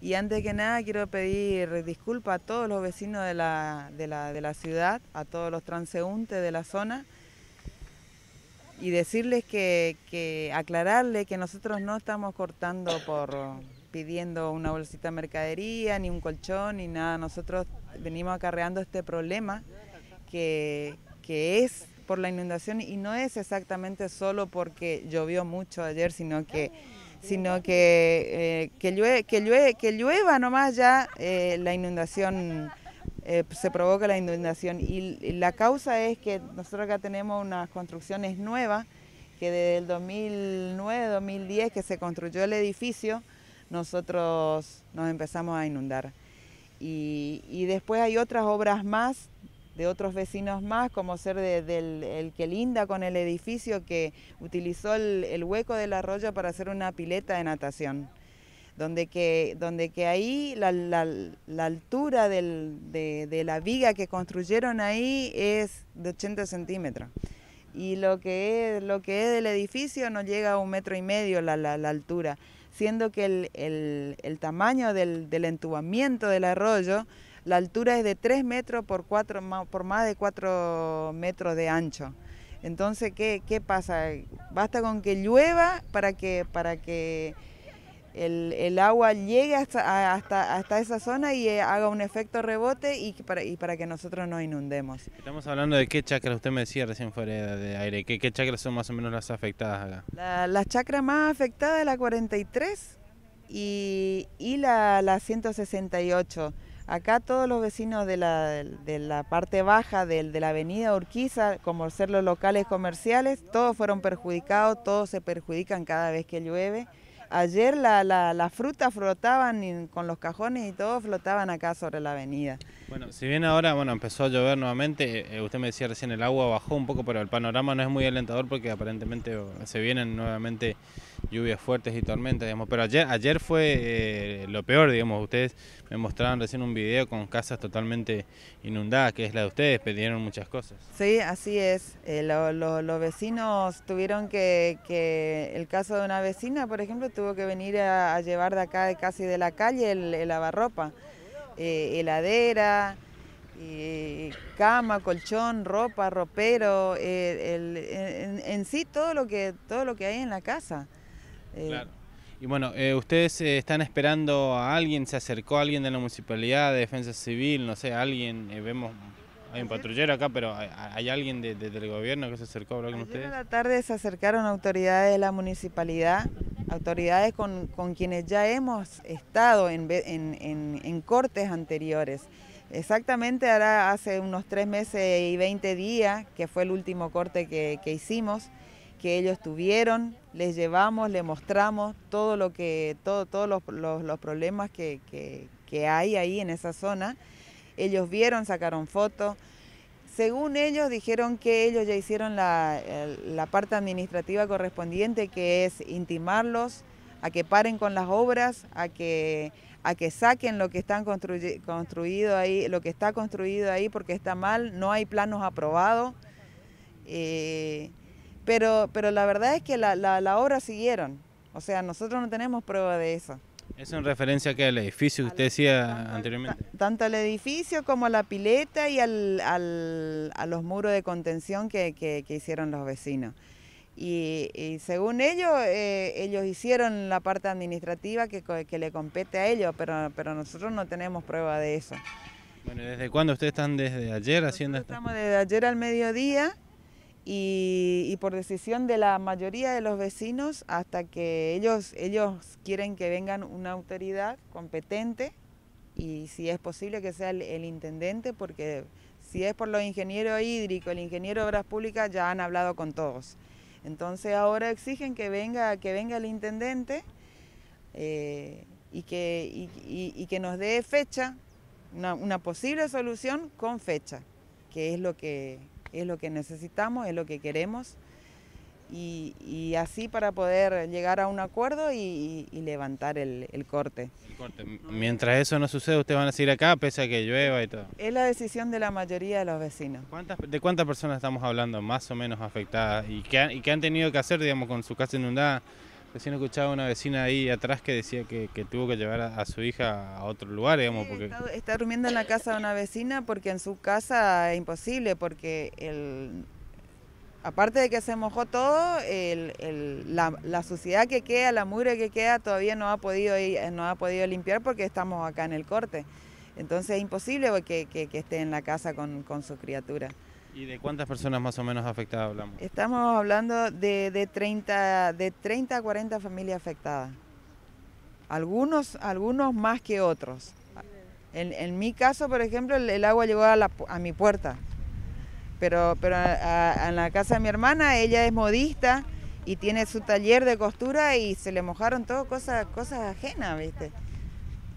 Y antes que nada quiero pedir disculpas a todos los vecinos de la, de, la, de la, ciudad, a todos los transeúntes de la zona y decirles que, que aclararles que nosotros no estamos cortando por pidiendo una bolsita de mercadería, ni un colchón, ni nada. Nosotros venimos acarreando este problema que, que es por la inundación y no es exactamente solo porque llovió mucho ayer, sino que sino que, eh, que, llueva nomás ya eh, la inundación, eh, pues, se provoca la inundación. Y, la causa es que nosotros acá tenemos unas construcciones nuevas, que desde el 2009-2010 que se construyó el edificio, nosotros nos empezamos a inundar. y después hay otras obras más de otros vecinos más, como ser del el que linda con el edificio, que utilizó el, hueco del arroyo para hacer una pileta de natación. Donde que, donde que ahí la, altura de, la viga que construyeron ahí es de 80 centímetros y lo que es, lo que es del edificio no llega a un metro y medio la, la, la altura, siendo que el, tamaño del, entubamiento del arroyo la altura es de 3 metros por, 4, por más de 4 metros de ancho. Entonces, ¿qué, pasa? Basta con que llueva para que, para que el, agua llegue hasta, hasta, esa zona y eh, haga un efecto rebote y para, y para que nosotros nos inundemos. Estamos hablando de qué chacras, usted me decía recién fuera de aire, ¿qué, chacras son más o menos las afectadas acá? La, las más más es la 43 y, y la, la 168. Acá todos los vecinos de la, de la parte baja de, de, la avenida Urquiza, como ser los locales comerciales, todos fueron perjudicados, todos se perjudican cada vez que llueve. Ayer la, la, fruta flotaban con los cajones y todo flotaban acá sobre la avenida. Bueno, si bien ahora bueno empezó a llover nuevamente, eh, usted me decía recién el agua bajó un poco, pero el panorama no es muy alentador porque aparentemente oh, se vienen nuevamente lluvias fuertes y tormentas, digamos. Pero ayer ayer fue eh, lo peor, digamos. Ustedes me mostraron recién un video con casas totalmente inundadas, que es la de ustedes, perdieron muchas cosas. Sí, así es. Eh, los vecinos tuvieron que, que, el caso de una vecina, por ejemplo, tuvo que venir a, llevar de acá, casi de la calle, el, el lavarropa. Eh, heladera, eh, cama, colchón, ropa, ropero, eh, en, sí todo lo que todo lo que hay en la casa. Claro. Y bueno, ustedes están esperando a alguien, se acercó alguien de la municipalidad, de Defensa Civil, no sé, alguien, vemos hay un patrullero acá, pero ¿hay alguien de, del gobierno que se acercó a hablar con ustedes? A la tarde se acercaron autoridades de la municipalidad autoridades con, quienes ya hemos estado en, cortes anteriores. Exactamente, ahora hace unos tres meses y 20 días, que fue el último corte que, hicimos, que ellos tuvieron, les llevamos, les mostramos todo lo que, todos los, los, problemas que, que hay ahí en esa zona. Ellos vieron, sacaron fotos, según ellos, dijeron que ellos ya hicieron la, parte administrativa correspondiente, que es intimarlos a que paren con las obras, a que, a que saquen lo que, están construido ahí, lo que está construido ahí porque está mal, no hay planos aprobados. Eh, pero, pero la verdad es que la, la, la obra siguieron, o sea, nosotros no tenemos prueba de eso. ¿Es en referencia que al edificio que usted decía anteriormente? Tanto al edificio como a la pileta y al, al, a los muros de contención que, que, hicieron los vecinos. Y, según ellos, eh, ellos hicieron la parte administrativa que, que, le compete a ellos, pero, pero nosotros no tenemos prueba de eso. Bueno, ¿desde cuándo ustedes están desde ayer haciendo esto? Estamos desde ayer al mediodía y, por decisión de la mayoría de los vecinos hasta que ellos, ellos quieren que vengan una autoridad competente y si es posible que sea el, intendente porque si es por los ingenieros hídricos, el ingeniero de obras públicas ya han hablado con todos. Entonces ahora exigen que venga, que venga el intendente eh, y, que, y, que nos dé fecha, una posible solución con fecha, que es lo que es lo que necesitamos, es lo que queremos. Y, así para poder llegar a un acuerdo y, levantar el, corte. Mientras eso no suceda, ustedes van a seguir acá pese a que llueva y todo. Es la decisión de la mayoría de los vecinos. ¿De cuántas personas estamos hablando más o menos afectadas y qué, han tenido que hacer, digamos, con su casa inundada? Recién escuchaba una vecina ahí atrás que decía que, tuvo que llevar a, su hija a otro lugar, Está, durmiendo en la casa de una vecina porque en su casa es imposible, porque el, aparte de que se mojó todo, la, suciedad que queda, la mugre que queda, todavía no ha podido, no ha podido limpiar porque estamos acá en el corte. Entonces es imposible que, esté en la casa con su criatura. ¿Y de cuántas personas más o menos afectadas hablamos? Estamos hablando de, 30, de 30 a 40 familias afectadas. Algunos, algunos más que otros. En, mi caso, por ejemplo, el, agua llegó a, la, mi puerta. Pero, pero en la casa de mi hermana, ella es modista y tiene su taller de costura y se le mojaron todo cosas, cosas ajenas, ¿viste?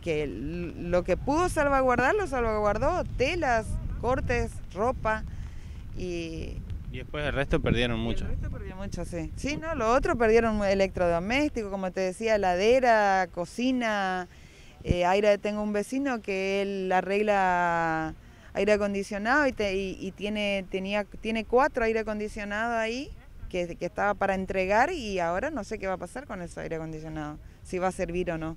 Que lo que pudo salvaguardar lo salvaguardó, telas, cortes, ropa. Y, después el resto perdieron mucho. El resto mucho, sí. Sí, no, lo otro perdieron electrodoméstico, como te decía, heladera, cocina. Eh, aire, tengo un vecino que él arregla aire acondicionado y, y tiene, tenía, tiene cuatro aire acondicionado ahí que, que estaba para entregar y ahora no sé qué va a pasar con ese aire acondicionado, si va a servir o no.